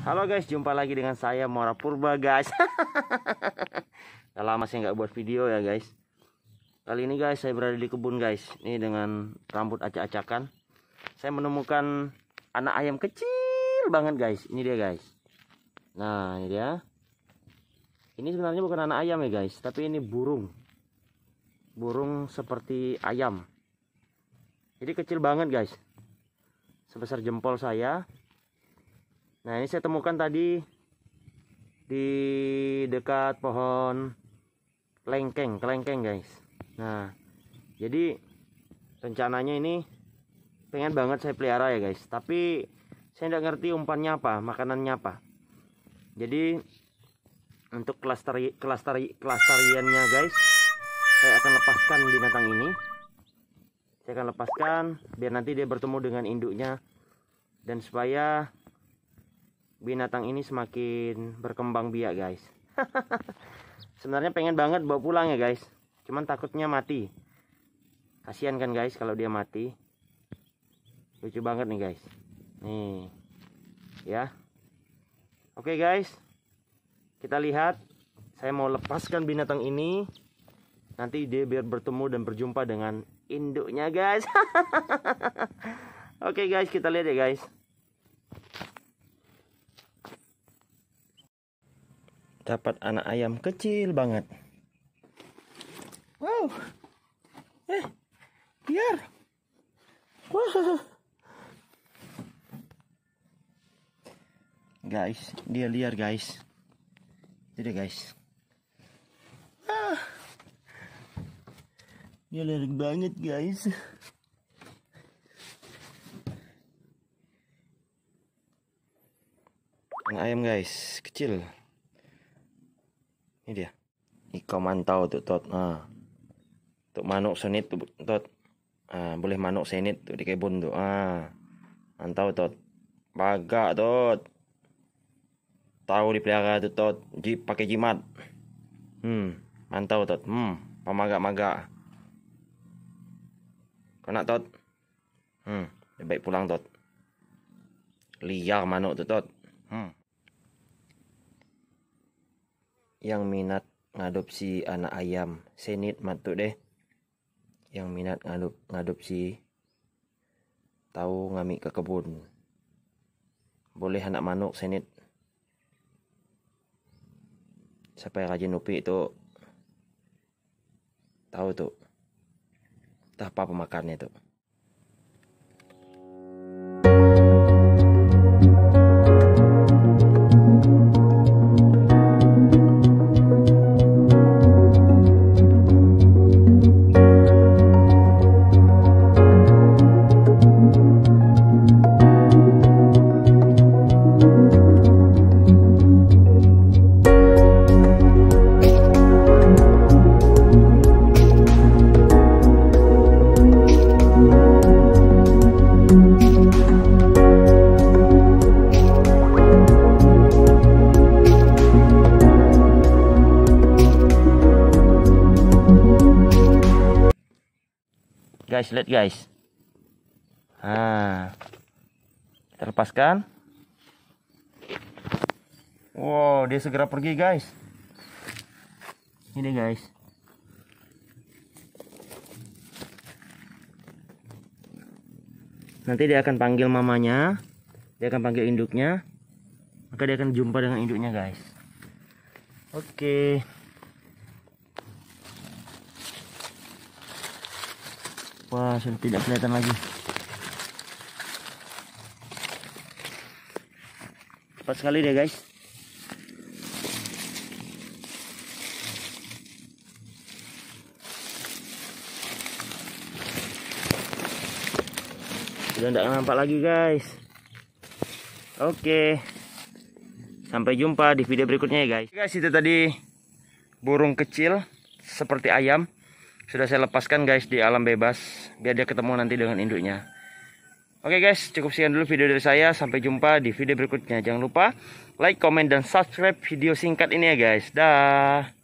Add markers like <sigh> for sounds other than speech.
Halo guys, jumpa lagi dengan saya Mora Purba guys. <laughs> Udah lama sih nggak buat video ya guys. Kali ini guys saya berada di kebun guys. Ini dengan rambut acak-acakan. Saya menemukan anak ayam kecil banget guys. Ini dia guys. Nah ini dia. Ini sebenarnya bukan anak ayam ya guys, tapi ini burung. Burung seperti ayam. Jadi kecil banget guys. Sebesar jempol saya Nah ini saya temukan tadi di dekat pohon lengkeng, kelengkeng guys. Nah jadi rencananya ini pengen banget saya pelihara ya guys. Tapi saya tidak ngerti umpannya apa, makanannya apa. Jadi untuk klaster klaster klastariannya guys, saya akan lepaskan binatang ini. Saya akan lepaskan biar nanti dia bertemu dengan induknya dan supaya binatang ini semakin berkembang biak guys <laughs> sebenarnya pengen banget bawa pulang ya guys cuman takutnya mati kasihan kan guys kalau dia mati lucu banget nih guys nih ya oke okay guys kita lihat saya mau lepaskan binatang ini nanti dia biar bertemu dan berjumpa dengan induknya guys <laughs> oke okay guys kita lihat ya guys dapat anak ayam kecil banget. Wow. Eh, biar. Wow. Guys, dia liar guys. Jadi guys. Ah. Dia liar banget guys. Anak ayam guys, kecil ini dia iko mantau tuh tot nah untuk manuk senit tuh tot ah boleh manuk senit tuh di kebun tuh ah mantau tot bagak tot tahu dipelihara tuh tot ji pakai jimat hmm mantau tot hmm pamaga maga kau nak tot hmm baik pulang tot liar manuk tuh tot hmm yang minat ngadopsi anak ayam senit matu deh yang minat ngadop ngadopsi tahu ngami ke kebun boleh anak manuk senit sampai rajin upi itu tahu tuh tah apa pemakannya tuh guys lihat guys nah kita lepaskan wow dia segera pergi guys ini guys nanti dia akan panggil mamanya dia akan panggil induknya maka dia akan jumpa dengan induknya guys oke okay. Wah, sudah tidak kelihatan lagi. Cepat sekali deh, guys. Sudah tidak nampak lagi, guys. Oke. Sampai jumpa di video berikutnya ya, guys. Guys, itu tadi burung kecil seperti ayam sudah saya lepaskan guys di alam bebas biar dia ketemu nanti dengan induknya Oke guys, cukup sekian dulu video dari saya. Sampai jumpa di video berikutnya. Jangan lupa like, comment dan subscribe video singkat ini ya guys. Dah.